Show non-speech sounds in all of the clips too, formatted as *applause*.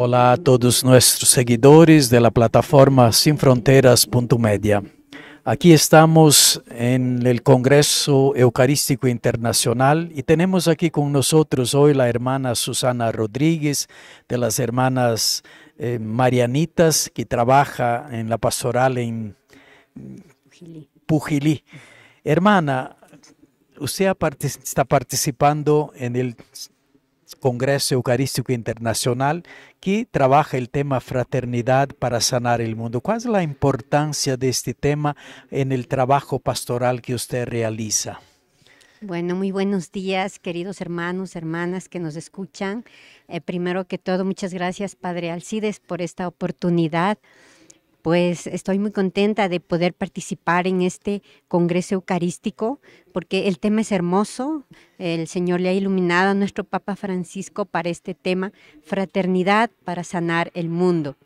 Hola a todos nuestros seguidores de la plataforma sinfronteras.media. Aquí estamos en el Congreso Eucarístico Internacional y tenemos aquí con nosotros hoy la hermana Susana Rodríguez de las hermanas eh, Marianitas que trabaja en la pastoral en Pujilí. Hermana, usted está participando en el Congreso Eucarístico Internacional que trabaja el tema fraternidad para sanar el mundo. ¿Cuál es la importancia de este tema en el trabajo pastoral que usted realiza? Bueno, muy buenos días, queridos hermanos, hermanas que nos escuchan. Eh, primero que todo, muchas gracias, Padre Alcides, por esta oportunidad pues estoy muy contenta de poder participar en este Congreso Eucarístico porque el tema es hermoso. El Señor le ha iluminado a nuestro Papa Francisco para este tema, fraternidad para sanar el mundo.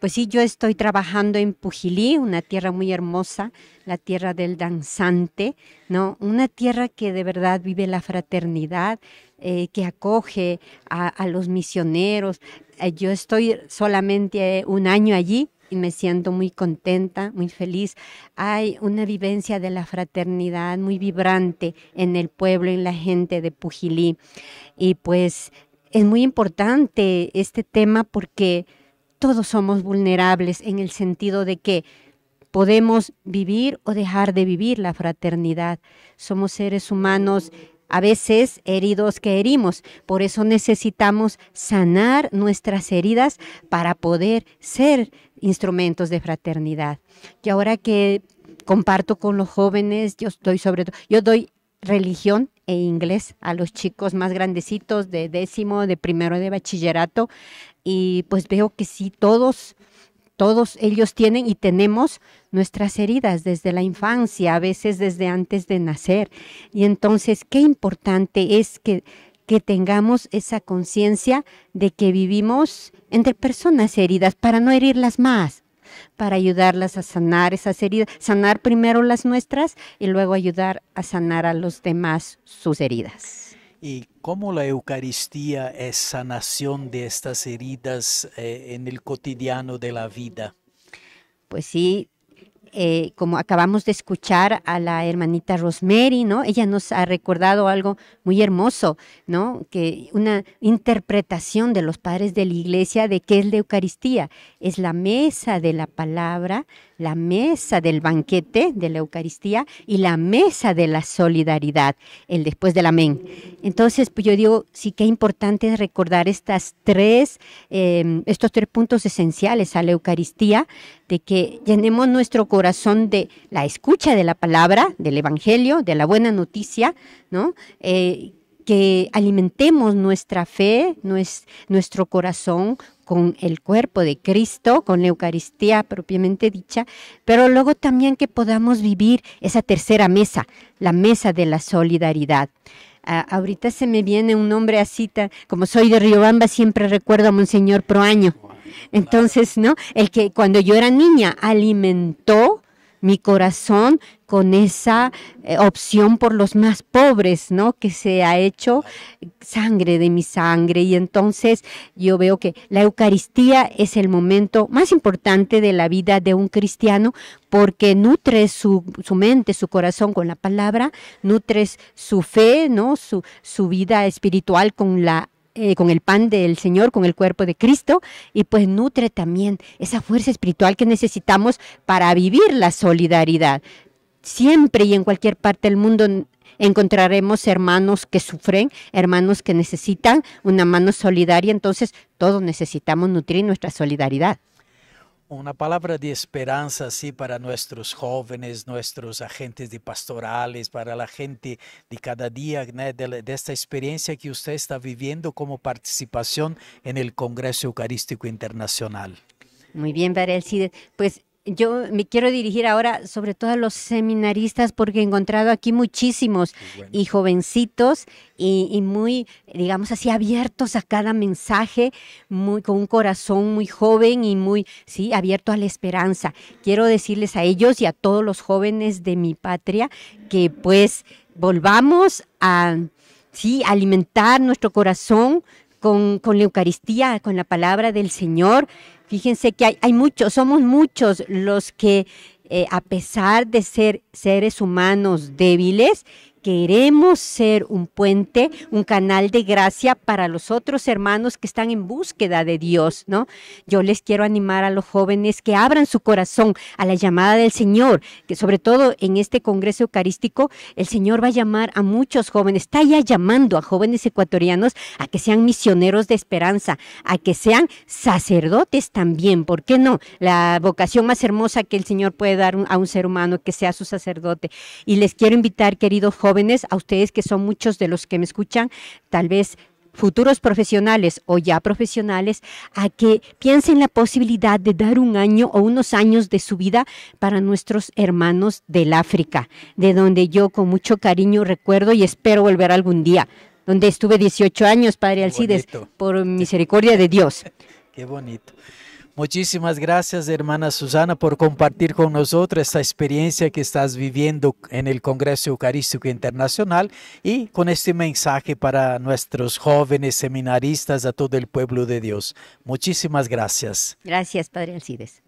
Pues sí, yo estoy trabajando en Pujilí, una tierra muy hermosa, la tierra del danzante, ¿no? Una tierra que de verdad vive la fraternidad, eh, que acoge a, los misioneros. Eh, yo estoy solamente un año allí, y me siento muy contenta, muy feliz. Hay una vivencia de la fraternidad muy vibrante en el pueblo, en la gente de Pujilí. Y pues es muy importante este tema porque todos somos vulnerables en el sentido de que podemos vivir o dejar de vivir la fraternidad. Somos seres humanos a veces heridos que herimos. Por eso necesitamos sanar nuestras heridas para poder ser instrumentos de fraternidad. Y ahora que comparto con los jóvenes, yo estoy sobre todo, yo doy religión e inglés a los chicos más grandecitos de décimo, de primero de bachillerato y pues veo que sí todos todos ellos tienen y tenemos nuestras heridas desde la infancia, a veces desde antes de nacer. Y entonces, qué importante es que, tengamos esa conciencia de que vivimos entre personas heridas para no herirlas más para ayudarlas a sanar esas heridas, sanar primero las nuestras y luego ayudar a sanar a los demás sus heridas y cómo la Eucaristía es sanación de estas heridas eh, en el cotidiano de la vida. Pues sí, eh, como acabamos de escuchar a la hermanita Rosemary, ¿no? Ella nos ha recordado algo muy hermoso, ¿no? Que una interpretación de los padres de la iglesia de qué es la Eucaristía. Es la mesa de la palabra, la mesa del banquete de la Eucaristía y la mesa de la solidaridad, el después del amén. Entonces, pues yo digo, sí que es importante recordar estas tres, eh, estos tres puntos esenciales a la Eucaristía, de que llenemos nuestro corazón corazón de la escucha de la palabra, del Evangelio, de la buena noticia, ¿no? Eh, que alimentemos nuestra fe, nuestro corazón con el cuerpo de Cristo, con la Eucaristía propiamente dicha, pero luego también que podamos vivir esa tercera mesa, la mesa de la solidaridad. Ah, ahorita se me viene un nombre así, como soy de Riobamba, siempre recuerdo a Monseñor Proaño. Entonces, ¿no? El que cuando yo era niña alimentó mi corazón con esa eh, opción por los más pobres, ¿no? Que se ha hecho sangre de mi sangre. Y entonces yo veo que la Eucaristía es el momento más importante de la vida de un cristiano porque nutre su, mente, su corazón con la palabra, nutre su fe, ¿no? Su, su vida espiritual con la eh, con el pan del Señor, con el cuerpo de Cristo, y pues nutre también esa fuerza espiritual que necesitamos para vivir la solidaridad. Siempre y en cualquier parte del mundo encontraremos hermanos que sufren, hermanos que necesitan una mano solidaria, entonces todos necesitamos nutrir nuestra solidaridad una palabra de esperanza así para nuestros jóvenes, nuestros agentes de pastorales, para la gente de cada día, de, esta experiencia que usted está viviendo como participación en el Congreso Eucarístico Internacional. Muy bien, Pues yo me quiero dirigir ahora sobre todo a los seminaristas porque he encontrado aquí muchísimos y jovencitos y, muy, digamos así, abiertos a cada mensaje, muy, con un corazón muy joven y muy, sí, abierto a la esperanza. Quiero decirles a ellos y a todos los jóvenes de mi patria que pues volvamos a, sí, alimentar nuestro corazón con, la Eucaristía, con la palabra del Señor. Fíjense que hay, muchos, somos muchos los que, eh, a pesar de ser seres humanos débiles, queremos ser un puente, un canal de gracia para los otros hermanos que están en búsqueda de Dios, ¿no? Yo les quiero animar a los jóvenes que abran su corazón a la llamada del Señor, que sobre todo en este Congreso Eucarístico, el Señor va a llamar a muchos jóvenes, está ya llamando a jóvenes ecuatorianos a que sean misioneros de esperanza, a que sean sacerdotes también, ¿por qué no? La vocación más hermosa que el Señor puede dar a un ser humano, que sea su sacerdote. Y les quiero invitar, queridos jóvenes, a ustedes que son muchos de los que me escuchan, tal vez futuros profesionales o ya profesionales, a que piensen la posibilidad de dar un año o unos años de su vida para nuestros hermanos del África, de donde yo con mucho cariño recuerdo y espero volver algún día, donde estuve 18 años, Padre Alcides, por misericordia de Dios. *laughs* Qué bonito. Muchísimas gracias, hermana Susana, por compartir con nosotros esta experiencia que estás viviendo en el Congreso Eucarístico Internacional y con este mensaje para nuestros jóvenes seminaristas, a todo el pueblo de Dios. Muchísimas gracias. Gracias, Padre Alcides.